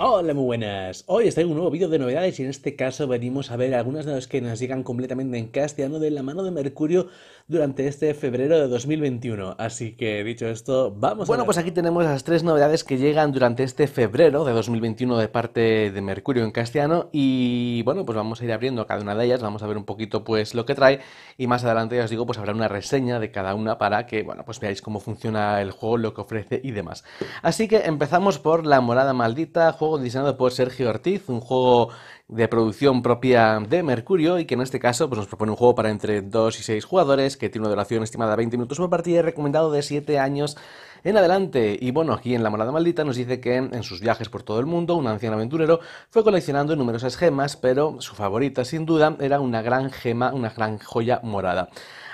Hola, muy buenas. Hoy está en un nuevo vídeo de novedades y en este caso venimos a ver algunas de las que nos llegan completamente en castellano de la mano de Mercurio durante este febrero de 2021. Así que dicho esto, vamos bueno, a Bueno, pues aquí tenemos las tres novedades que llegan durante este febrero de 2021 de parte de Mercurio en castellano y bueno, pues vamos a ir abriendo cada una de ellas, vamos a ver un poquito pues lo que trae y más adelante ya os digo, pues habrá una reseña de cada una para que, bueno, pues veáis cómo funciona el juego, lo que ofrece y demás. Así que empezamos por la morada maldita, juego diseñado por Sergio Ortiz, un juego de producción propia de Mercurio y que en este caso pues, nos propone un juego para entre 2 y 6 jugadores que tiene una duración estimada de 20 minutos por partida y recomendado de 7 años en adelante. Y bueno, aquí en La Morada Maldita nos dice que en sus viajes por todo el mundo, un anciano aventurero fue coleccionando numerosas gemas, pero su favorita sin duda era una gran gema, una gran joya morada.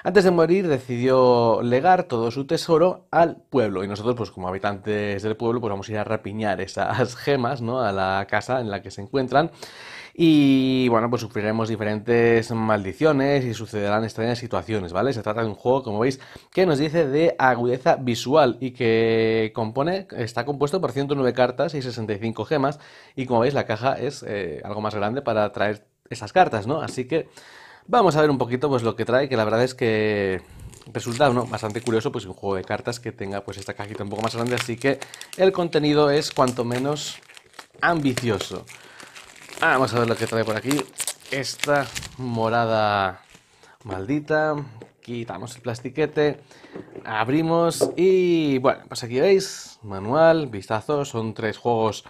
Antes de morir decidió legar todo su tesoro al pueblo y nosotros pues como habitantes del pueblo pues vamos a ir a rapiñar esas gemas ¿no? a la casa en la que se encuentran y bueno pues sufriremos diferentes maldiciones y sucederán extrañas situaciones, ¿vale? Se trata de un juego como veis que nos dice de agudeza visual y que compone, está compuesto por 109 cartas y 65 gemas y como veis la caja es eh, algo más grande para traer esas cartas, ¿no? Así que Vamos a ver un poquito pues lo que trae, que la verdad es que resulta ¿no? bastante curioso pues un juego de cartas que tenga pues esta cajita un poco más grande, así que el contenido es cuanto menos ambicioso. vamos a ver lo que trae por aquí. Esta morada maldita. Quitamos el plastiquete, abrimos y bueno, pues aquí veis, manual, vistazo, son tres juegos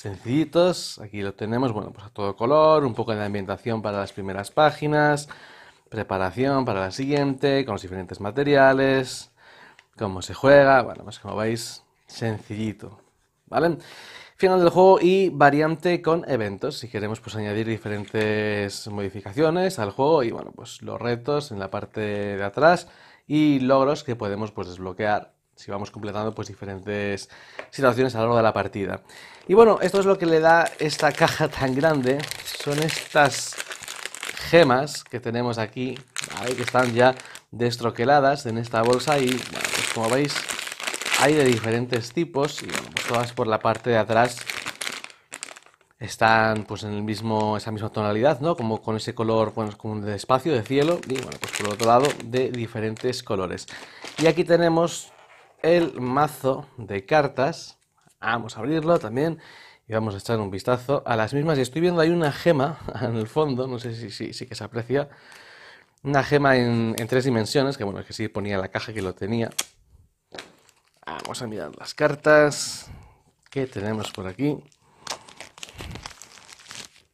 sencillitos. Aquí lo tenemos, bueno, pues a todo color, un poco de ambientación para las primeras páginas, preparación para la siguiente, con los diferentes materiales, cómo se juega, bueno, pues como veis, sencillito, ¿vale? Final del juego y variante con eventos, si queremos pues añadir diferentes modificaciones al juego y bueno, pues los retos en la parte de atrás y logros que podemos pues desbloquear si vamos completando pues diferentes situaciones a lo largo de la partida. Y bueno, esto es lo que le da esta caja tan grande, son estas gemas que tenemos aquí, que están ya destroqueladas en esta bolsa y pues como veis hay de diferentes tipos y bueno, pues, todas por la parte de atrás están pues en el mismo esa misma tonalidad, ¿no? Como con ese color, bueno, como de espacio, de cielo y bueno, pues por otro lado de diferentes colores. Y aquí tenemos el mazo de cartas. Vamos a abrirlo también y vamos a echar un vistazo a las mismas. Y estoy viendo ahí una gema en el fondo, no sé si, si, que se aprecia. Una gema en, tres dimensiones, que bueno, es que sí ponía la caja que lo tenía. Vamos a mirar las cartas que tenemos por aquí. y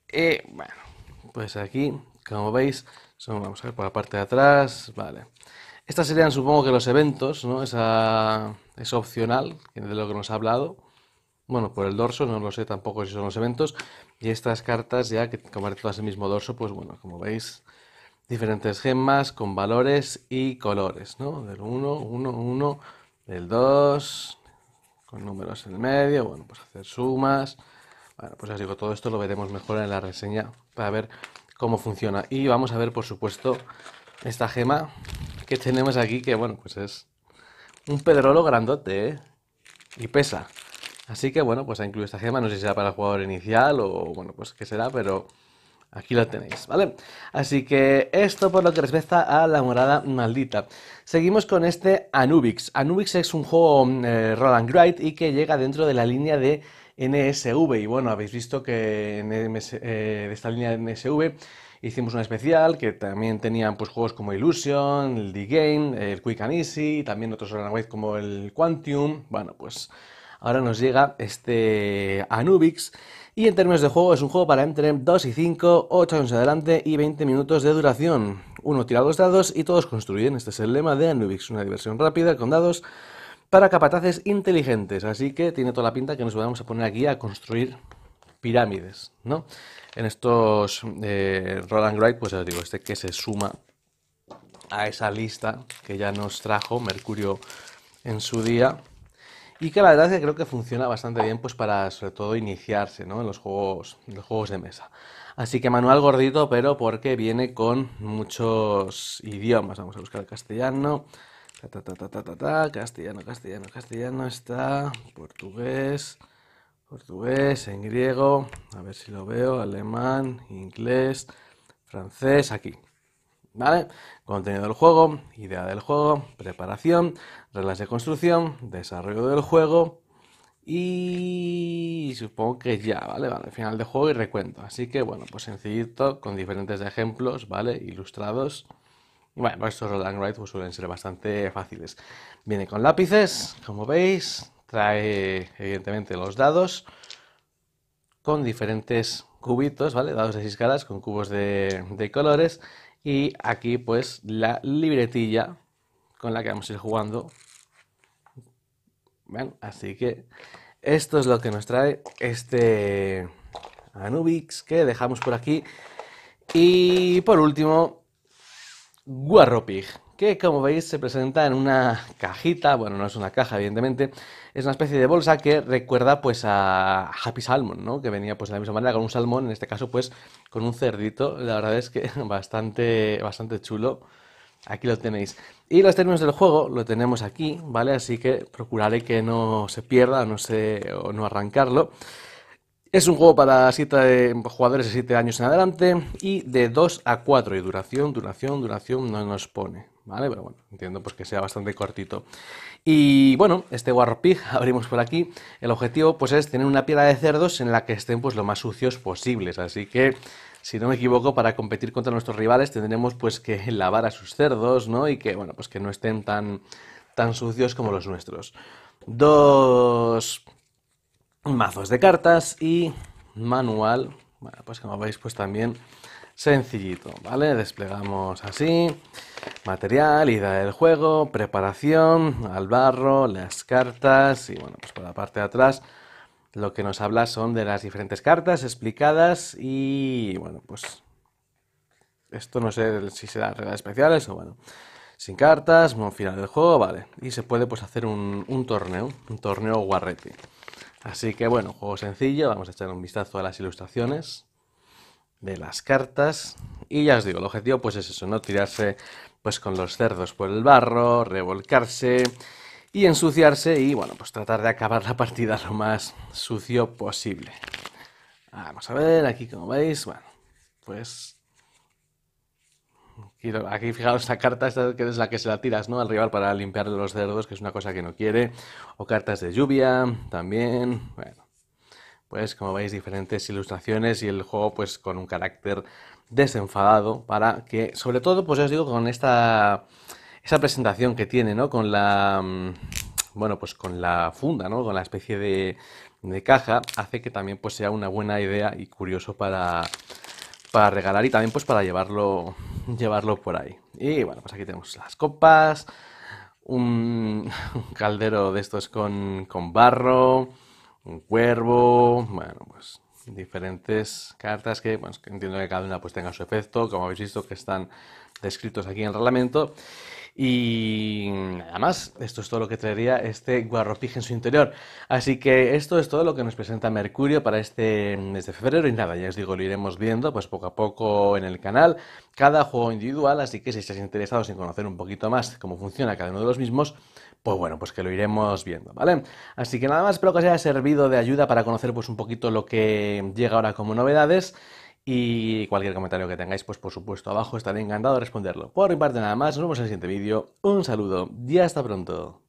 eh, bueno, pues aquí, como veis, vamos a ver por la parte de atrás, vale. Estas serían, supongo que los eventos, ¿no? Esa, es opcional, de lo que nos ha hablado. Bueno, por el dorso, no lo sé tampoco si son los eventos. Y estas cartas ya, que como todas el mismo dorso, pues bueno, como veis, diferentes gemas con valores y colores, ¿no? Del 1, 1, 1, del 2, con números en el medio, bueno, pues hacer sumas. Bueno, pues os digo, todo esto lo veremos mejor en la reseña para ver cómo funciona. Y vamos a ver, por supuesto, esta gema que tenemos aquí, que bueno, pues es un pedrolo grandote, ¿eh? Y pesa. Así que bueno, pues ha incluido esta gema, no sé si será para el jugador inicial o bueno, pues qué será, pero aquí lo tenéis, ¿vale? Así que esto por lo que respecta a la morada maldita. Seguimos con este Anubix. Anubix es un juego Roland eh, roll y que llega dentro de la línea de NSV. Y bueno, habéis visto que eh, de esta línea de NSV Hicimos una especial que también tenían pues, juegos como Illusion, el D-Game, el Quick and Easy, también otros runaways como el Quantum, Bueno, pues ahora nos llega este Anubix. Y en términos de juego, es un juego para entre 2 y 5, 8 años adelante y 20 minutos de duración. Uno tira los dados y todos construyen. Este es el lema de Anubix, una diversión rápida con dados para capataces inteligentes. Así que tiene toda la pinta que nos vamos a poner aquí a construir pirámides, ¿no? En estos eh, Roland Wright, pues os digo, este que se suma a esa lista que ya nos trajo Mercurio en su día y que la verdad es que creo que funciona bastante bien pues para sobre todo iniciarse ¿no? en, los juegos, los juegos de mesa. Así que manual gordito, pero porque viene con muchos idiomas. Vamos a buscar el castellano. Ta, ta, ta, castellano, castellano, castellano está. Portugués portugués, en griego, a ver si lo veo, alemán, inglés, francés, aquí. ¿Vale? Contenido del juego, idea del juego, preparación, reglas de construcción, desarrollo del juego y supongo que ya, ¿vale? Vale, final de juego y recuento. Así que bueno, pues sencillito, con diferentes ejemplos, ¿vale? Ilustrados. Bueno, estos Rolling Wright pues suelen ser bastante fáciles. Viene con lápices, como veis, trae evidentemente los dados con diferentes cubitos, ¿vale? Dados de 6 caras con cubos de, colores y aquí pues la libretilla con la que vamos a ir jugando. ¿Ven? así que esto es lo que nos trae este Anubix que dejamos por aquí. Y por último, Guarropig que como veis se presenta en una cajita, bueno, no es una caja evidentemente, es una especie de bolsa que recuerda pues a Happy Salmon, ¿no? Que venía pues de la misma manera con un salmón, en este caso pues con un cerdito, la verdad es que bastante, bastante chulo. Aquí lo tenéis. Y los términos del juego lo tenemos aquí, ¿vale? Así que procuraré que no se pierda, no o no arrancarlo. Es un juego para siete, jugadores de 7 años en adelante y de 2 a 4 y duración, duración, duración no nos pone. ¿vale? Pero bueno, entiendo pues que sea bastante cortito. Y bueno, este Warpig, abrimos por aquí, el objetivo pues es tener una piedra de cerdos en la que estén pues lo más sucios posibles, así que si no me equivoco, para competir contra nuestros rivales tendremos pues que lavar a sus cerdos, ¿no? Y que, bueno, pues que no estén tan, tan sucios como los nuestros. Dos mazos de cartas y manual, bueno, pues como veis pues también sencillito, ¿vale? Desplegamos así, material, idea del juego, preparación, al barro, las cartas y bueno, pues por la parte de atrás lo que nos habla son de las diferentes cartas explicadas y bueno, pues esto no sé si será reglas especiales o bueno. Sin cartas, un final del juego, vale. Y se puede pues hacer un, un torneo, un torneo guarrete. Así que bueno, juego sencillo, vamos a echar un vistazo a las ilustraciones de las cartas. Y ya os digo, el objetivo pues es eso, ¿no? Tirarse pues con los cerdos por el barro, revolcarse y ensuciarse y bueno, pues tratar de acabar la partida lo más sucio posible. Vamos a ver, aquí como veis, bueno, pues... Aquí fijaos esta carta esta que es la que se la tiras, ¿no? Al rival para limpiarle los cerdos, que es una cosa que no quiere. O cartas de lluvia, también, bueno pues como veis diferentes ilustraciones y el juego pues con un carácter desenfadado para que sobre todo pues os digo con esta esa presentación que tiene no con la mm, bueno pues con la funda no con la especie de, caja hace que también pues sea una buena idea y curioso para para regalar y también pues para llevarlo llevarlo por ahí y bueno pues aquí tenemos las copas un, caldero de estos con, con barro un cuervo, bueno, pues diferentes cartas que, bueno, entiendo que cada una pues tenga su efecto, como habéis visto que están descritos aquí en el reglamento. Y nada más, esto es todo lo que traería este Guarropij en su interior. Así que esto es todo lo que nos presenta Mercurio para este mes de febrero. Y nada, ya os digo, lo iremos viendo pues poco a poco en el canal, cada juego individual. Así que si estáis interesados en conocer un poquito más cómo funciona cada uno de los mismos, pues bueno, pues que lo iremos viendo, ¿vale? Así que nada más, espero que os haya servido de ayuda para conocer pues un poquito lo que llega ahora como novedades. Y cualquier comentario que tengáis, pues por supuesto abajo estaré encantado de responderlo. Por mi parte nada más, nos vemos en el siguiente vídeo. Un saludo y hasta pronto.